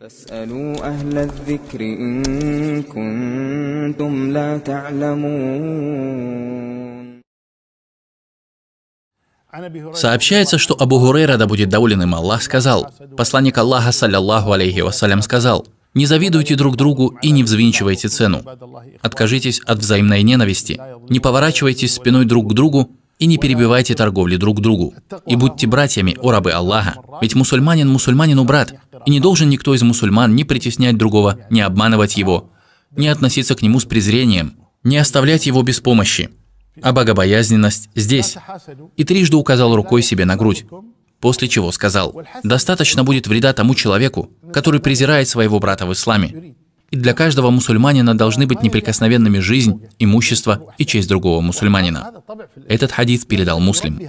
فاسألوا أهل الذكر إن كنتم لا تعلمون Сообщается, что Абу Гурейра, да будет доволен им Аллах, сказал, посланник Аллаха, саллиллаху алейхи вассалям, сказал, «Не завидуйте друг другу и не взвинчивайте цену. Откажитесь от взаимной ненависти, не поворачивайтесь спиной друг к другу и не перебивайте торговли друг другу. И будьте братьями, о рабы Аллаха. Ведь мусульманин мусульманину брат. И не должен никто из мусульман не притеснять другого, не обманывать его, не относиться к нему с презрением, не оставлять его без помощи. А богобоязненность здесь. И трижды указал рукой себе на грудь. После чего сказал, «Достаточно будет вреда тому человеку, который презирает своего брата в исламе, для каждого мусульманина должны быть неприкосновенными жизнь, имущество и честь другого мусульманина. Этот хадис передал муслим.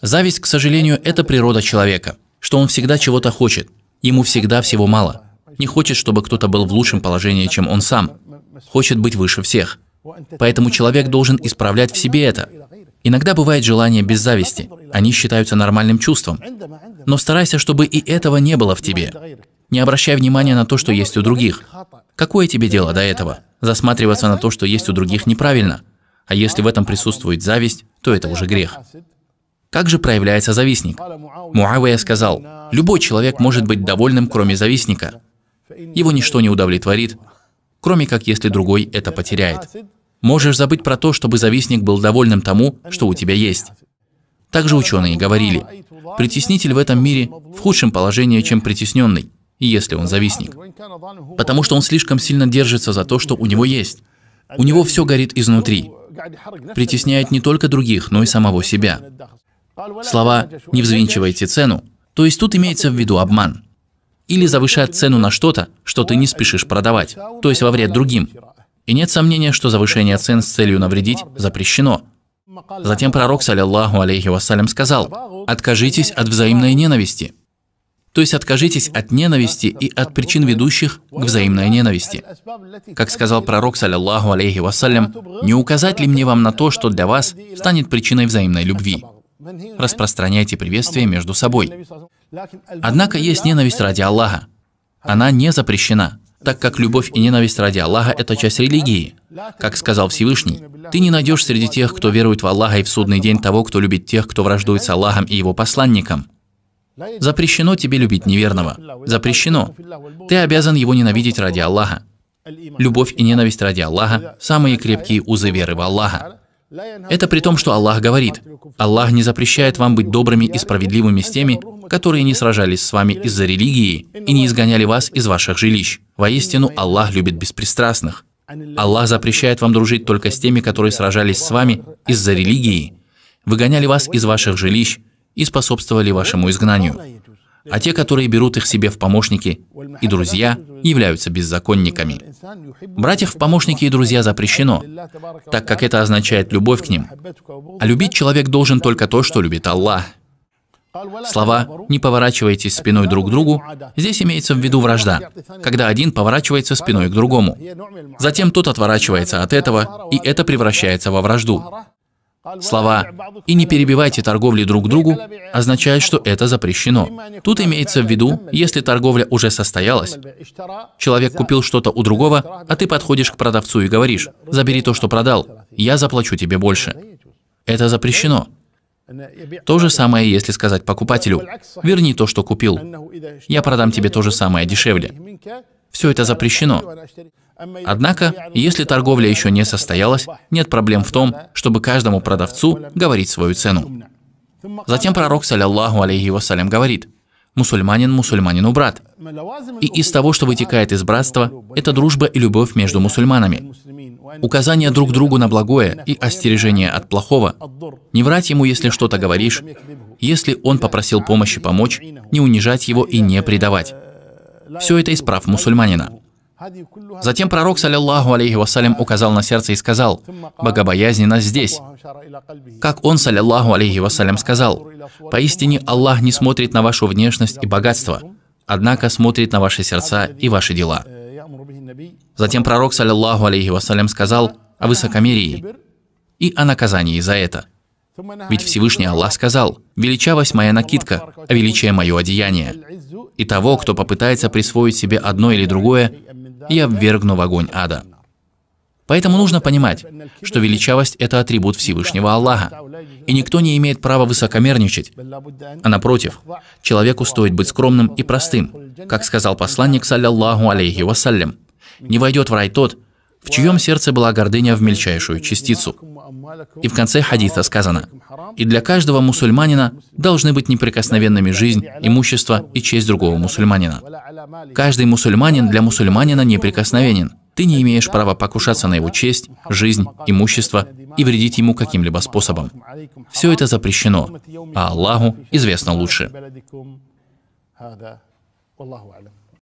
Зависть, к сожалению, это природа человека, что он всегда чего-то хочет, ему всегда всего мало. Не хочет, чтобы кто-то был в лучшем положении, чем он сам. Хочет быть выше всех. Поэтому человек должен исправлять в себе это. Иногда бывает желание без зависти. Они считаются нормальным чувством. Но старайся, чтобы и этого не было в тебе. Не обращай внимания на то, что есть у других. Какое тебе дело до этого? Засматриваться на то, что есть у других, неправильно. А если в этом присутствует зависть, то это уже грех. Как же проявляется завистник? Муавия сказал, «Любой человек может быть довольным, кроме завистника. Его ничто не удовлетворит, кроме как если другой это потеряет. Можешь забыть про то, чтобы завистник был довольным тому, что у тебя есть. Также ученые говорили, притеснитель в этом мире в худшем положении, чем притесненный если он завистник. Потому что он слишком сильно держится за то, что у него есть. У него все горит изнутри. Притесняет не только других, но и самого себя. Слова «не взвинчивайте цену», то есть тут имеется в виду обман. Или завышать цену на что-то, что ты не спешишь продавать, то есть во вред другим. И нет сомнения, что завышение цен с целью навредить запрещено. Затем пророк, саллиллаху алейхи вассалям, сказал, «Откажитесь от взаимной ненависти». То есть откажитесь от ненависти и от причин, ведущих к взаимной ненависти. Как сказал пророк, саллиллаху алейхи вассалям, «Не указать ли мне вам на то, что для вас станет причиной взаимной любви?» Распространяйте приветствие между собой. Однако есть ненависть ради Аллаха. Она не запрещена, так как любовь и ненависть ради Аллаха – это часть религии. Как сказал Всевышний, «Ты не найдешь среди тех, кто верует в Аллаха и в судный день того, кто любит тех, кто враждует с Аллахом и его посланником». Запрещено тебе любить неверного. Запрещено. Ты обязан его ненавидеть ради Аллаха. Любовь и ненависть ради Аллаха – самые крепкие узы веры в Аллаха. Это при том, что Аллах говорит, Аллах не запрещает вам быть добрыми и справедливыми с теми, которые не сражались с вами из-за религии и не изгоняли вас из ваших жилищ. Воистину, Аллах любит беспристрастных. Аллах запрещает вам дружить только с теми, которые сражались с вами из-за религии, выгоняли вас из ваших жилищ и способствовали вашему изгнанию. А те, которые берут их себе в помощники и друзья, являются беззаконниками. Брать их в помощники и друзья запрещено, так как это означает любовь к ним. А любить человек должен только то, что любит Аллах. Слова «не поворачивайтесь спиной друг к другу» здесь имеется в виду вражда, когда один поворачивается спиной к другому. Затем тот отворачивается от этого, и это превращается во вражду. Слова «и не перебивайте торговли друг другу» означают, что это запрещено. Тут имеется в виду, если торговля уже состоялась, человек купил что-то у другого, а ты подходишь к продавцу и говоришь «забери то, что продал, я заплачу тебе больше». Это запрещено. То же самое, если сказать покупателю «верни то, что купил, я продам тебе то же самое дешевле». Все это запрещено. Однако, если торговля еще не состоялась, нет проблем в том, чтобы каждому продавцу говорить свою цену. Затем пророк, саллиллаху алейхи вассалям, говорит, «Мусульманин мусульманину брат». И из того, что вытекает из братства, это дружба и любовь между мусульманами. Указание друг другу на благое и остережение от плохого. Не врать ему, если что-то говоришь, если он попросил помощи помочь, не унижать его и не предавать. Все это из прав мусульманина. Затем пророк, саллиллаху алейхи вассалям, указал на сердце и сказал, «Богобоязненность здесь». Как он, саллиллаху алейхи вассалям, сказал, «Поистине Аллах не смотрит на вашу внешность и богатство, однако смотрит на ваши сердца и ваши дела». Затем пророк, саллиллаху алейхи вассалям, сказал о высокомерии и о наказании за это. Ведь Всевышний Аллах сказал, «Величавость моя накидка, а величие мое одеяние». И того, кто попытается присвоить себе одно или другое, я ввергну в огонь ада. Поэтому нужно понимать, что величавость – это атрибут Всевышнего Аллаха, и никто не имеет права высокомерничать, а напротив, человеку стоит быть скромным и простым, как сказал посланник, саллиллаху алейхи вассалям, «Не войдет в рай тот, в чьем сердце была гордыня в мельчайшую частицу. И в конце хадиса сказано, «И для каждого мусульманина должны быть неприкосновенными жизнь, имущество и честь другого мусульманина. Каждый мусульманин для мусульманина неприкосновенен. Ты не имеешь права покушаться на его честь, жизнь, имущество и вредить ему каким-либо способом. Все это запрещено, а Аллаху известно лучше.